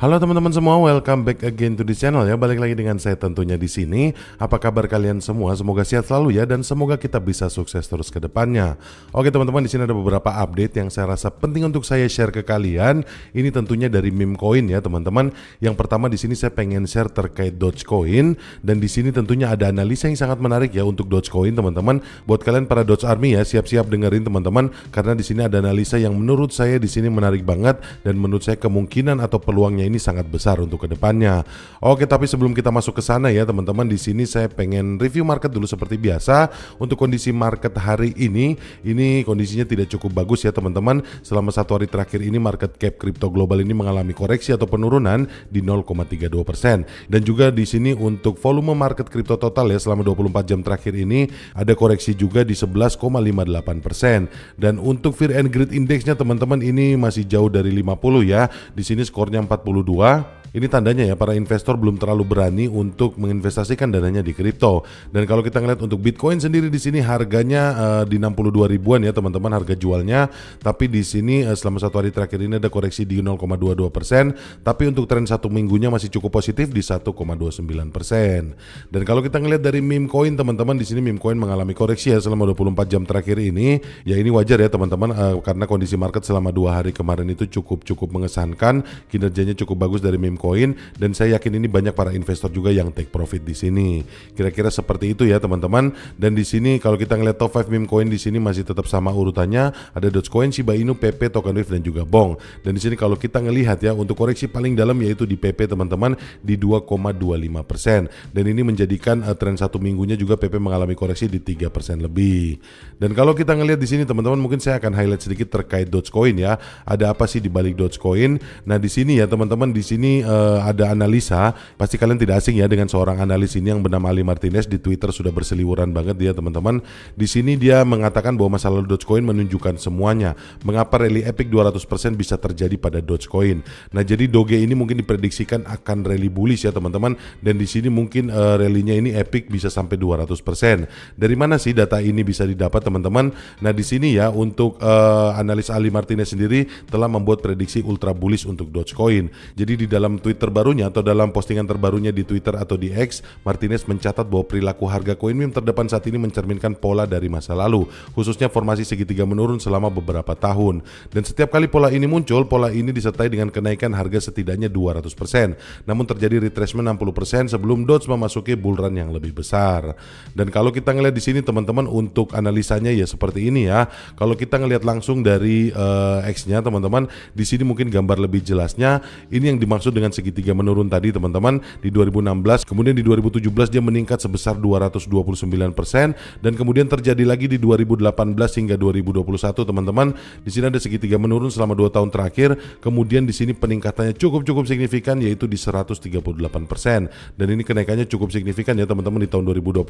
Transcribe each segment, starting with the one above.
Halo teman-teman semua, welcome back again to the channel ya. Balik lagi dengan saya tentunya di sini. Apa kabar kalian semua? Semoga sehat selalu ya dan semoga kita bisa sukses terus ke depannya. Oke teman-teman, di sini ada beberapa update yang saya rasa penting untuk saya share ke kalian. Ini tentunya dari meme coin ya, teman-teman. Yang pertama di sini saya pengen share terkait Dogecoin dan di sini tentunya ada analisa yang sangat menarik ya untuk Dogecoin, teman-teman. Buat kalian para Doge Army ya, siap-siap dengerin teman-teman karena di sini ada analisa yang menurut saya di sini menarik banget dan menurut saya kemungkinan atau peluangnya ini sangat besar untuk kedepannya. Oke, tapi sebelum kita masuk ke sana ya teman-teman, di sini saya pengen review market dulu seperti biasa. Untuk kondisi market hari ini, ini kondisinya tidak cukup bagus ya teman-teman. Selama satu hari terakhir ini market cap kripto global ini mengalami koreksi atau penurunan di 0,32 persen. Dan juga di sini untuk volume market kripto total ya selama 24 jam terakhir ini ada koreksi juga di 11,58 persen. Dan untuk fear and greed indexnya teman-teman ini masih jauh dari 50 ya. Di sini skornya 42 2022 ini tandanya ya para investor belum terlalu berani untuk menginvestasikan dananya di kripto. Dan kalau kita ngeliat untuk Bitcoin sendiri di sini harganya uh, di 62 ribuan ya teman-teman harga jualnya. Tapi di sini uh, selama satu hari terakhir ini ada koreksi di 0,22 persen. Tapi untuk tren satu minggunya masih cukup positif di 1,29 persen. Dan kalau kita ngeliat dari meme coin teman-teman di sini meme coin mengalami koreksi ya selama 24 jam terakhir ini. Ya ini wajar ya teman-teman uh, karena kondisi market selama dua hari kemarin itu cukup cukup mengesankan. Kinerjanya cukup bagus dari meme koin dan saya yakin ini banyak para investor juga yang take profit di sini. Kira-kira seperti itu ya teman-teman. Dan di sini kalau kita ngeliat top 5 meme coin di sini masih tetap sama urutannya ada Dogecoin, Shiba Inu, PP, Token Wave dan juga Bong. Dan di sini kalau kita ngelihat ya untuk koreksi paling dalam yaitu di PP teman-teman di 2,25%. Dan ini menjadikan uh, tren satu minggunya juga PP mengalami koreksi di 3% lebih. Dan kalau kita ngelihat di sini teman-teman mungkin saya akan highlight sedikit terkait Dogecoin ya. Ada apa sih di balik Dogecoin? Nah, di sini ya teman-teman di sini eh, uh, ada analisa, pasti kalian tidak asing ya dengan seorang analis ini yang bernama Ali Martinez di Twitter sudah berseliweran banget dia teman-teman. Di sini dia mengatakan bahwa masa lalu Dogecoin menunjukkan semuanya. Mengapa rally epic 200% bisa terjadi pada Dogecoin? Nah, jadi Doge ini mungkin diprediksikan akan rally bullish ya teman-teman dan di sini mungkin uh, rally-nya ini epic bisa sampai 200%. Dari mana sih data ini bisa didapat teman-teman? Nah, di sini ya untuk uh, analis Ali Martinez sendiri telah membuat prediksi ultra bullish untuk Dogecoin. Jadi di dalam tweet terbarunya atau dalam postingan terbarunya di Twitter atau di X, Martinez mencatat bahwa perilaku harga koin meme terdepan saat ini mencerminkan pola dari masa lalu, khususnya formasi segitiga menurun selama beberapa tahun. Dan setiap kali pola ini muncul, pola ini disertai dengan kenaikan harga setidaknya 200%. Namun terjadi retracement 60% sebelum Doge memasuki bull run yang lebih besar. Dan kalau kita ngelihat di sini teman-teman untuk analisanya ya seperti ini ya. Kalau kita ngelihat langsung dari uh, X-nya teman-teman, di sini mungkin gambar lebih jelasnya ini yang dimaksud dengan dengan segitiga menurun tadi teman-teman di 2016 kemudian di 2017 dia meningkat sebesar 229% dan kemudian terjadi lagi di 2018 hingga 2021 teman-teman di sini ada segitiga menurun selama dua tahun terakhir kemudian di sini peningkatannya cukup-cukup signifikan yaitu di 138% dan ini kenaikannya cukup signifikan ya teman-teman di tahun 2021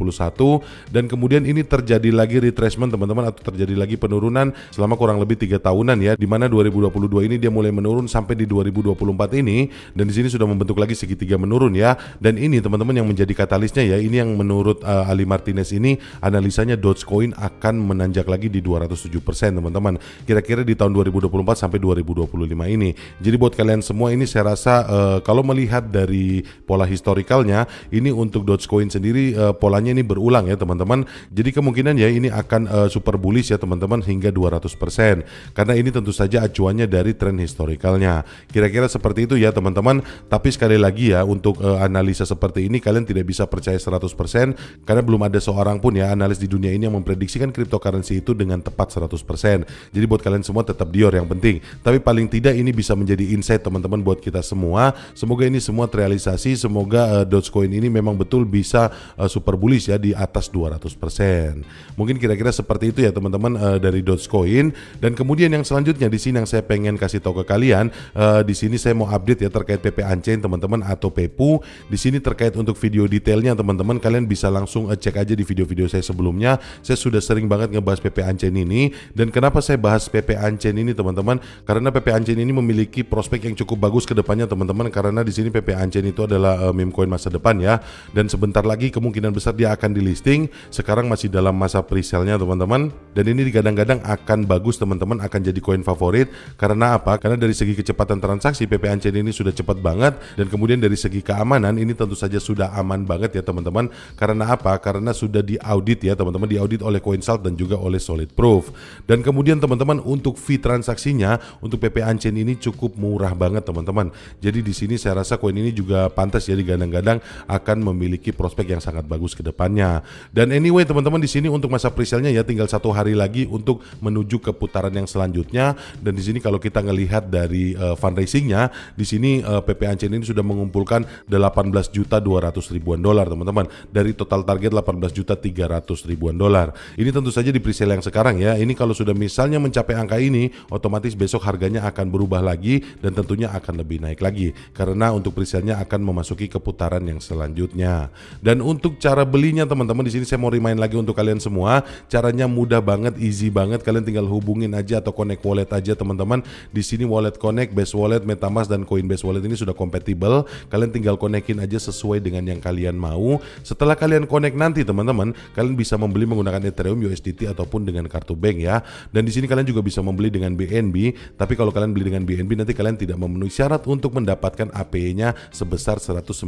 dan kemudian ini terjadi lagi retracement teman-teman atau terjadi lagi penurunan selama kurang lebih tiga tahunan ya di mana 2022 ini dia mulai menurun sampai di 2024 ini dan di sini sudah membentuk lagi segitiga menurun ya. Dan ini teman-teman yang menjadi katalisnya ya, ini yang menurut uh, Ali Martinez ini analisanya Dogecoin akan menanjak lagi di 207% teman-teman. Kira-kira di tahun 2024 sampai 2025 ini. Jadi buat kalian semua ini saya rasa uh, kalau melihat dari pola historikalnya, ini untuk Dogecoin sendiri uh, polanya ini berulang ya teman-teman. Jadi kemungkinan ya ini akan uh, super bullish ya teman-teman hingga 200%. Karena ini tentu saja acuannya dari tren historikalnya. Kira-kira seperti itu ya teman-teman. Tapi sekali lagi ya untuk e, analisa seperti ini kalian tidak bisa percaya 100% karena belum ada seorang pun ya analis di dunia ini yang memprediksikan cryptocurrency itu dengan tepat 100%. Jadi buat kalian semua tetap Dior yang penting. Tapi paling tidak ini bisa menjadi insight teman-teman buat kita semua. Semoga ini semua terrealisasi, semoga e, Dogecoin ini memang betul bisa e, super bullish ya di atas 200%. Mungkin kira-kira seperti itu ya teman-teman e, dari Dogecoin dan kemudian yang selanjutnya di sini yang saya pengen kasih tahu ke kalian e, di sini saya mau update ya terkait PP Ancen teman-teman atau Pepu. Di sini terkait untuk video detailnya teman-teman kalian bisa langsung eh, cek aja di video-video saya sebelumnya. Saya sudah sering banget ngebahas PP Ancen ini dan kenapa saya bahas PP Ancen ini teman-teman? Karena PP Ancen ini memiliki prospek yang cukup bagus ke depannya teman-teman karena di sini PP Ancen itu adalah uh, meme coin masa depan ya dan sebentar lagi kemungkinan besar dia akan di listing. Sekarang masih dalam masa pre-sale-nya teman-teman dan ini digadang-gadang akan bagus teman-teman akan jadi koin favorit karena apa? Karena dari segi kecepatan transaksi PP Ancen ini sudah cepat cepat banget dan kemudian dari segi keamanan ini tentu saja sudah aman banget ya teman-teman karena apa? Karena sudah diaudit ya teman-teman diaudit oleh CoinSalt dan juga oleh Solid Proof dan kemudian teman-teman untuk fee transaksinya untuk PP Ancen ini cukup murah banget teman-teman jadi di sini saya rasa koin ini juga pantas ya digadang-gadang akan memiliki prospek yang sangat bagus ke depannya dan anyway teman-teman di sini untuk masa presale-nya ya tinggal satu hari lagi untuk menuju ke putaran yang selanjutnya dan di sini kalau kita ngelihat dari uh, fundraisingnya di sini uh, Eh, PP Ancen ini sudah mengumpulkan 18 juta 200 ribuan dolar teman-teman dari total target 18 juta 300 ribuan dolar. Ini tentu saja di presale yang sekarang ya. Ini kalau sudah misalnya mencapai angka ini, otomatis besok harganya akan berubah lagi dan tentunya akan lebih naik lagi karena untuk presale-nya akan memasuki keputaran yang selanjutnya. Dan untuk cara belinya teman-teman di sini saya mau remind lagi untuk kalian semua, caranya mudah banget, easy banget. Kalian tinggal hubungin aja atau connect wallet aja teman-teman. Di sini wallet connect, best wallet, MetaMask dan Coinbase wallet ini sudah kompatibel. Kalian tinggal konekin aja sesuai dengan yang kalian mau. Setelah kalian connect nanti teman-teman, kalian bisa membeli menggunakan Ethereum USDT ataupun dengan kartu bank ya. Dan di sini kalian juga bisa membeli dengan BNB, tapi kalau kalian beli dengan BNB nanti kalian tidak memenuhi syarat untuk mendapatkan APY-nya sebesar 119%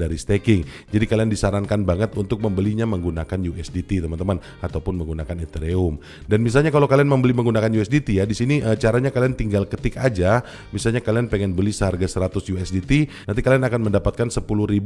dari staking. Jadi kalian disarankan banget untuk membelinya menggunakan USDT teman-teman ataupun menggunakan Ethereum. Dan misalnya kalau kalian membeli menggunakan USDT ya, di sini eh, caranya kalian tinggal ketik aja, misalnya kalian pengen beli seharga 100 USDT nanti kalian akan mendapatkan 10.060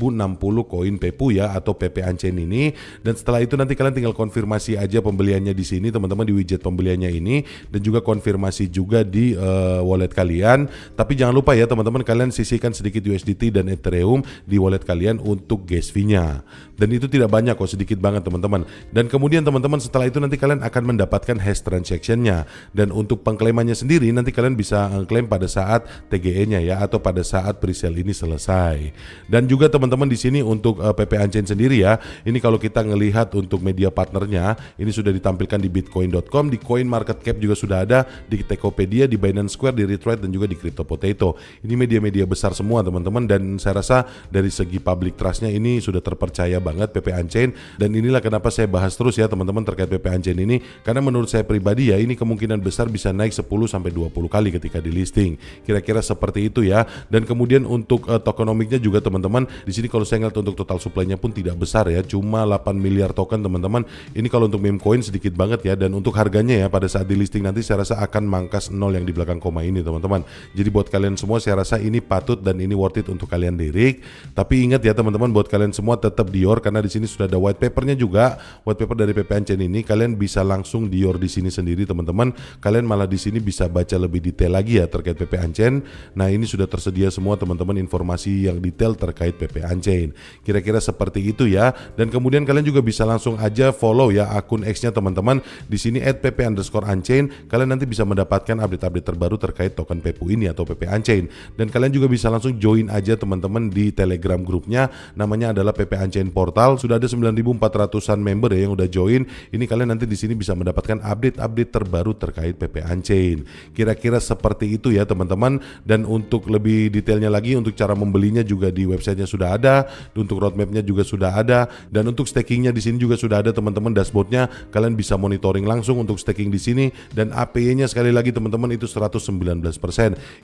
koin Pepu ya atau PP Ancen ini dan setelah itu nanti kalian tinggal konfirmasi aja pembeliannya di sini teman-teman di widget pembeliannya ini dan juga konfirmasi juga di uh, wallet kalian tapi jangan lupa ya teman-teman kalian sisihkan sedikit USDT dan Ethereum di wallet kalian untuk gas fee-nya dan itu tidak banyak kok sedikit banget teman-teman dan kemudian teman-teman setelah itu nanti kalian akan mendapatkan hash transaction-nya dan untuk pengklaimannya sendiri nanti kalian bisa eh, klaim pada saat TGE-nya ya atau pada saat presale ini selesai. Dan juga teman-teman di sini untuk uh, eh, PP Unchained sendiri ya, ini kalau kita ngelihat untuk media partnernya, ini sudah ditampilkan di bitcoin.com, di Coin Market Cap juga sudah ada, di Tokopedia, di Binance Square, di Retrade dan juga di Crypto Potato. Ini media-media besar semua teman-teman dan saya rasa dari segi public trustnya ini sudah terpercaya banget PP Unchained dan inilah kenapa saya bahas terus ya teman-teman terkait PP Unchained ini karena menurut saya pribadi ya ini kemungkinan besar bisa naik 10 sampai 20 kali ketika di listing. Kira-kira seperti itu ya. Dan dan kemudian untuk uh, tokenomiknya juga teman-teman, di sini kalau saya ngeliat untuk total supply-nya pun tidak besar ya, cuma 8 miliar token teman-teman. Ini kalau untuk meme coin sedikit banget ya dan untuk harganya ya pada saat di listing nanti saya rasa akan mangkas nol yang di belakang koma ini teman-teman. Jadi buat kalian semua saya rasa ini patut dan ini worth it untuk kalian dirik. Tapi ingat ya teman-teman buat kalian semua tetap Dior karena di sini sudah ada white papernya juga. White paper dari PPN Chain ini kalian bisa langsung Dior di sini sendiri teman-teman. Kalian malah di sini bisa baca lebih detail lagi ya terkait PPN Chain. Nah, ini sudah tersedia tersedia semua teman-teman informasi yang detail terkait PP Unchained. Kira-kira seperti itu ya. Dan kemudian kalian juga bisa langsung aja follow ya akun X-nya teman-teman di sini underscore @pp_unchained. Kalian nanti bisa mendapatkan update-update terbaru terkait token PPU ini atau PP Unchained. Dan kalian juga bisa langsung join aja teman-teman di Telegram grupnya. Namanya adalah PP Unchained Portal. Sudah ada 9400-an member ya yang udah join. Ini kalian nanti di sini bisa mendapatkan update-update terbaru terkait PP Unchained. Kira-kira seperti itu ya teman-teman. Dan untuk lebih detailnya lagi untuk cara membelinya juga di websitenya sudah ada, untuk roadmapnya juga sudah ada, dan untuk stakingnya di sini juga sudah ada teman-teman dashboardnya. Kalian bisa monitoring langsung untuk staking di sini dan APY-nya sekali lagi teman-teman itu 119%.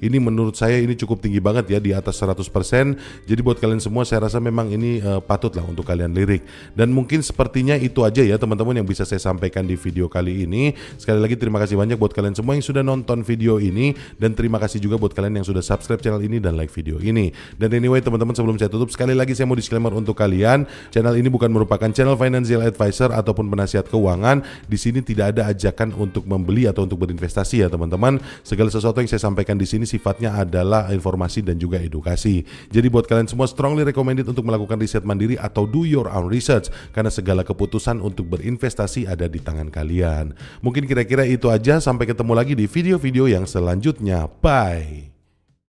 Ini menurut saya ini cukup tinggi banget ya di atas 100%. Jadi buat kalian semua saya rasa memang ini uh, eh, patut lah untuk kalian lirik. Dan mungkin sepertinya itu aja ya teman-teman yang bisa saya sampaikan di video kali ini. Sekali lagi terima kasih banyak buat kalian semua yang sudah nonton video ini dan terima kasih juga buat kalian yang sudah subscribe channel ini ini dan like video ini. Dan anyway teman-teman sebelum saya tutup sekali lagi saya mau disclaimer untuk kalian, channel ini bukan merupakan channel financial advisor ataupun penasihat keuangan. Di sini tidak ada ajakan untuk membeli atau untuk berinvestasi ya teman-teman. Segala sesuatu yang saya sampaikan di sini sifatnya adalah informasi dan juga edukasi. Jadi buat kalian semua strongly recommended untuk melakukan riset mandiri atau do your own research karena segala keputusan untuk berinvestasi ada di tangan kalian. Mungkin kira-kira itu aja sampai ketemu lagi di video-video yang selanjutnya. Bye.